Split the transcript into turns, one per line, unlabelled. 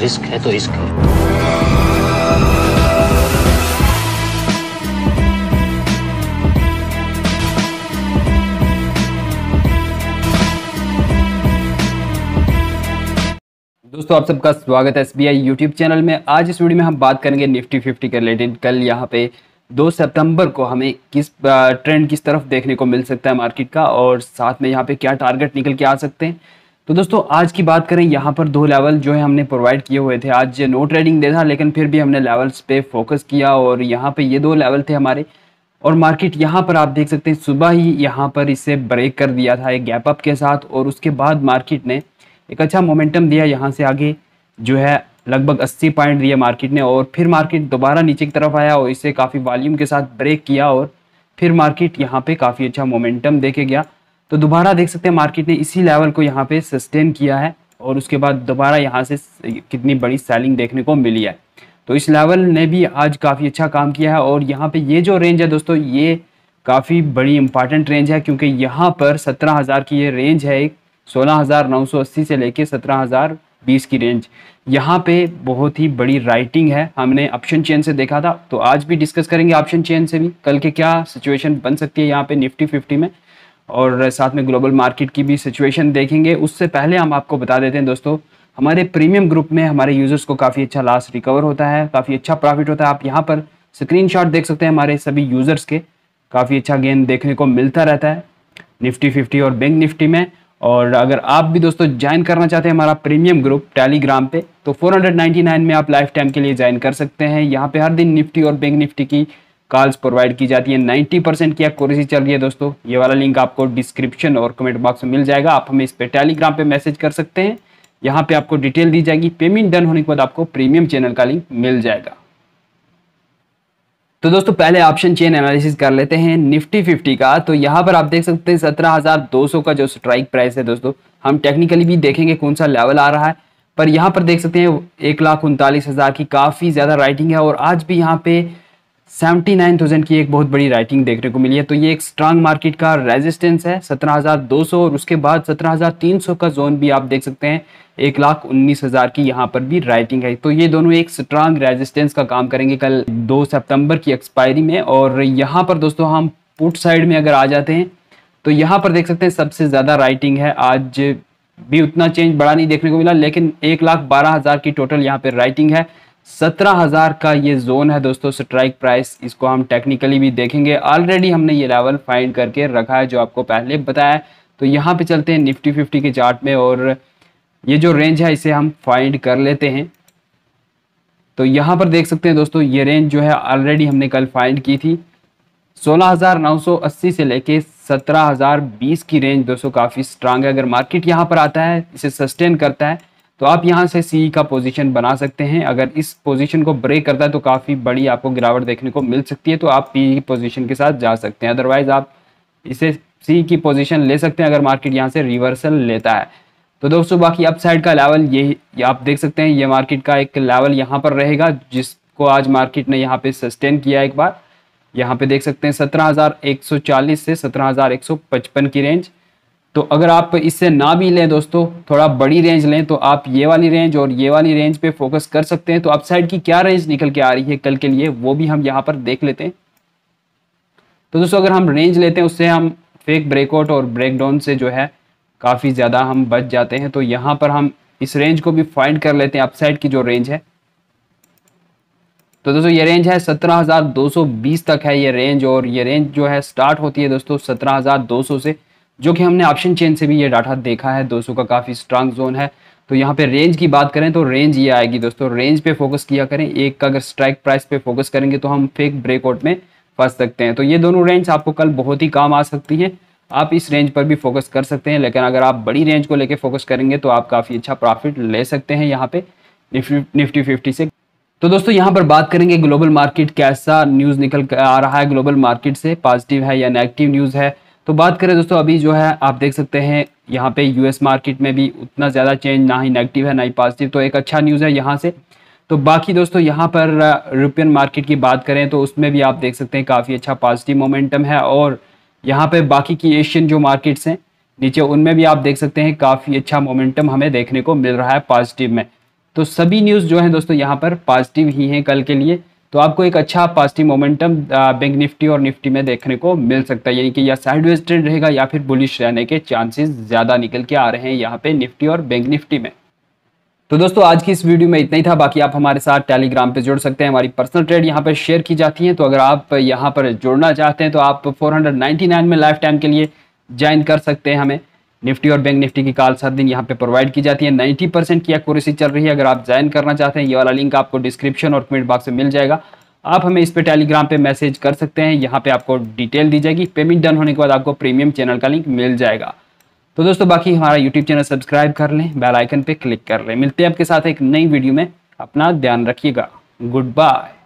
risk है तो risk है दोस्तों आप सबका स्वागत है एसबीआई यूट्यूब चैनल में आज इस वीडियो में हम बात करेंगे निफ्टी फिफ्टी के रिलेटेड कल यहाँ पे दो सितंबर को हमें किस ट्रेंड किस तरफ देखने को मिल सकता है मार्केट का और साथ में यहाँ पे क्या टारगेट निकल के आ सकते हैं तो दोस्तों आज की बात करें यहाँ पर दो लेवल जो है हमने प्रोवाइड किए हुए थे आज नो ट्रेडिंग दे था लेकिन फिर भी हमने लेवल्स पे फोकस किया और यहाँ पे ये दो लेवल थे हमारे और मार्केट यहाँ पर आप देख सकते हैं सुबह ही यहाँ पर इसे ब्रेक कर दिया था एक गैप अप के साथ और उसके बाद मार्केट ने एक अच्छा मोमेंटम दिया यहाँ से आगे जो है लगभग अस्सी पॉइंट दिया मार्केट ने और फिर मार्केट दोबारा नीचे की तरफ आया और इसे काफ़ी वॉल्यूम के साथ ब्रेक किया और फिर मार्केट यहाँ पे काफ़ी अच्छा मोमेंटम देखे गया तो दोबारा देख सकते हैं मार्केट ने इसी लेवल को यहाँ पे सस्टेन किया है और उसके बाद दोबारा यहाँ से कितनी बड़ी सेलिंग देखने को मिली है तो इस लेवल ने भी आज काफ़ी अच्छा काम किया है और यहाँ पे ये जो रेंज है दोस्तों ये काफ़ी बड़ी इंपॉर्टेंट रेंज है क्योंकि यहाँ पर सत्रह हज़ार की ये रेंज है एक सोलह हज़ार नौ सौ अस्सी से लेके सत्रह हज़ार बीस की रेंज यहाँ पे बहुत ही बड़ी राइटिंग है हमने ऑप्शन चेन से देखा था तो आज भी डिस्कस करेंगे ऑप्शन चेन से भी कल के क्या सिचुएशन बन सकती है यहाँ पे निफ्टी फिफ्टी में और साथ में ग्लोबल मार्केट की भी सिचुएशन देखेंगे उससे पहले हम आपको बता देते हैं दोस्तों हमारे प्रीमियम ग्रुप में हमारे यूज़र्स को काफ़ी अच्छा लास्ट रिकवर होता है काफ़ी अच्छा प्रॉफिट होता है आप यहाँ पर स्क्रीनशॉट देख सकते हैं हमारे सभी यूज़र्स के काफ़ी अच्छा गेन देखने को मिलता रहता है निफ्टी फिफ्टी और बैंक निफ्टी में और अगर आप भी दोस्तों ज्वाइन करना चाहते हैं हमारा प्रीमियम ग्रुप टेलीग्राम पे तो 499 में आप लाइफ टाइम के लिए ज्वाइन कर सकते हैं यहाँ पे हर दिन निफ्टी और बैंक निफ्टी की कॉल्स प्रोवाइड की जाती है 90 परसेंट की चल रही है दोस्तों ये वाला लिंक आपको डिस्क्रिप्शन और कमेंट बॉक्स में मिल जाएगा आप हमें इस पर टेलीग्राम पे मैसेज कर सकते हैं यहाँ पे आपको डिटेल दी जाएगी पेमेंट डन होने के बाद आपको प्रीमियम चैनल का लिंक मिल जाएगा तो दोस्तों पहले ऑप्शन चेन एनालिसिस कर लेते हैं निफ्टी फिफ्टी का तो यहाँ पर आप देख सकते हैं सत्रह हजार दो सौ का जो स्ट्राइक प्राइस है दोस्तों हम टेक्निकली भी देखेंगे कौन सा लेवल आ रहा है पर यहाँ पर देख सकते हैं एक लाख उनतालीस हज़ार की काफ़ी ज़्यादा राइटिंग है और आज भी यहाँ पे सेवेंटी नाइन थाउजेंड की एक बहुत बड़ी राइटिंग देखने को मिली है तो ये एक स्ट्रांग मार्केट का रेजिस्टेंस है सत्रह हज़ार दो सौ और उसके बाद सत्रह हज़ार तीन सौ का जोन भी आप देख सकते हैं एक लाख उन्नीस हज़ार की यहाँ पर भी राइटिंग है तो ये दोनों एक स्ट्रांग रेजिस्टेंस का काम करेंगे कल दो सितंबर की एक्सपायरी में और यहाँ पर दोस्तों हम पुट साइड में अगर आ जाते हैं तो यहाँ पर देख सकते हैं सबसे ज़्यादा राइटिंग है आज भी उतना चेंज बड़ा नहीं देखने को मिला लेकिन एक लाख बारह हज़ार की टोटल यहाँ पर राइटिंग है सत्रह हज़ार का ये जोन है दोस्तों स्ट्राइक प्राइस इसको हम टेक्निकली भी देखेंगे ऑलरेडी हमने ये लेवल फाइंड करके रखा है जो आपको पहले बताया तो यहाँ पे चलते हैं निफ्टी फिफ्टी के चार्ट में और ये जो रेंज है इसे हम फाइंड कर लेते हैं तो यहाँ पर देख सकते हैं दोस्तों ये रेंज जो है ऑलरेडी हमने कल फाइंड की थी 16,980 से लेके 17,020 की रेंज दोस्तों काफ़ी स्ट्रांग है अगर मार्केट यहाँ पर आता है इसे सस्टेन करता है तो आप यहाँ से सी का पोजीशन बना सकते हैं अगर इस पोजीशन को ब्रेक करता है तो काफ़ी बड़ी आपको गिरावट देखने को मिल सकती है तो आप पी की पोजीशन के साथ जा सकते हैं अदरवाइज़ आप इसे सी की पोजीशन ले सकते हैं अगर मार्केट यहाँ से रिवर्सल लेता है तो दोस्तों बाकी अपसाइड का लेवल यही आप देख सकते हैं ये मार्केट का एक लेवल यहाँ पर रहेगा जिसको आज मार्केट ने यहाँ पे सस्टेन किया एक बार यहाँ पे देख सकते हैं सत्रह से सत्रह की रेंज तो अगर आप इससे ना भी लें दोस्तों थोड़ा बड़ी रेंज लें तो आप ये वाली रेंज और ये वाली रेंज पे फोकस कर सकते हैं तो अपसाइड की क्या रेंज निकल के आ रही है कल के लिए वो भी हम यहाँ पर देख लेते हैं तो दोस्तों अगर हम रेंज लेते हैं उससे हम फेक ब्रेकआउट और ब्रेकडाउन से जो है काफ़ी ज़्यादा हम बच जाते हैं तो यहाँ पर हम इस रेंज को भी फाइंड कर लेते हैं अपसाइड की जो रेंज है तो दोस्तों ये रेंज है 17,220 तक है ये रेंज और ये रेंज जो है स्टार्ट होती है दोस्तों 17,200 से जो कि हमने ऑप्शन चेन से भी ये डाटा देखा है 200 का काफ़ी स्ट्रांग जोन है तो यहाँ पे रेंज की बात करें तो रेंज ये आएगी दोस्तों रेंज पे फोकस किया करें एक का अगर स्ट्राइक प्राइस पे फोकस करेंगे तो हम फेक ब्रेकआउट में फंस सकते हैं तो ये दोनों रेंज आपको कल बहुत ही काम आ सकती हैं आप इस रेंज पर भी फोकस कर सकते हैं लेकिन अगर आप बड़ी रेंज को लेकर फोकस करेंगे तो आप काफ़ी अच्छा प्रॉफिट ले सकते हैं यहाँ पे निफ्टी फिफ्टी से तो दोस्तों यहाँ पर बात करेंगे ग्लोबल मार्केट कैसा न्यूज़ निकल आ रहा है ग्लोबल मार्केट से पॉजिटिव है या नेगेटिव न्यूज़ है तो बात करें दोस्तों अभी जो है आप देख सकते हैं यहाँ पे यूएस मार्केट में भी उतना ज़्यादा चेंज ना ही नेगेटिव है ना ही पॉजिटिव तो एक अच्छा न्यूज़ है यहाँ से तो बाकी दोस्तों यहाँ पर यूरोपियन मार्केट की बात करें तो उसमें भी आप देख सकते हैं काफ़ी अच्छा पॉजिटिव मोमेंटम है और यहाँ पर बाकी की एशियन जो मार्केट्स हैं नीचे उनमें भी आप देख सकते हैं काफ़ी अच्छा मोमेंटम हमें देखने को मिल रहा है पॉजिटिव में तो सभी न्यूज़ जो है दोस्तों यहाँ पर पॉजिटिव ही हैं कल के लिए तो आपको एक अच्छा पॉजिटिव मोमेंटम बैंक निफ्टी और निफ्टी में देखने को मिल सकता है यानी कि या साइडवेज ट्रेंड रहेगा या फिर बुलिश रहने के चांसेस ज़्यादा निकल के आ रहे हैं यहाँ पे निफ्टी और बैंक निफ्टी में तो दोस्तों आज की इस वीडियो में इतना ही था बाकी आप हमारे साथ टेलीग्राम पे जुड़ सकते हैं हमारी पर्सनल ट्रेड यहाँ पर शेयर की जाती है तो अगर आप यहाँ पर जुड़ना चाहते हैं तो आप फोर में लाइफ टाइम के लिए ज्वाइन कर सकते हैं हमें निफ्टी और बैंक निफ्टी की कॉल्स हर दिन यहाँ पे प्रोवाइड की जाती है 90 परसेंट की एक्यूरेसी चल रही है अगर आप ज्वाइन करना चाहते हैं ये वाला लिंक आपको डिस्क्रिप्शन और कमेंट बॉक्स में मिल जाएगा आप हमें इस पर टेलीग्राम पे मैसेज कर सकते हैं यहाँ पे आपको डिटेल दी जाएगी पेमेंट डन होने के बाद आपको प्रीमियम चैनल का लिंक मिल जाएगा तो दोस्तों बाकी हमारा यूट्यूब चैनल सब्सक्राइब कर लें बेल आइकन पे क्लिक कर लें मिलते हैं आपके साथ एक नई वीडियो में अपना ध्यान रखिएगा गुड बाय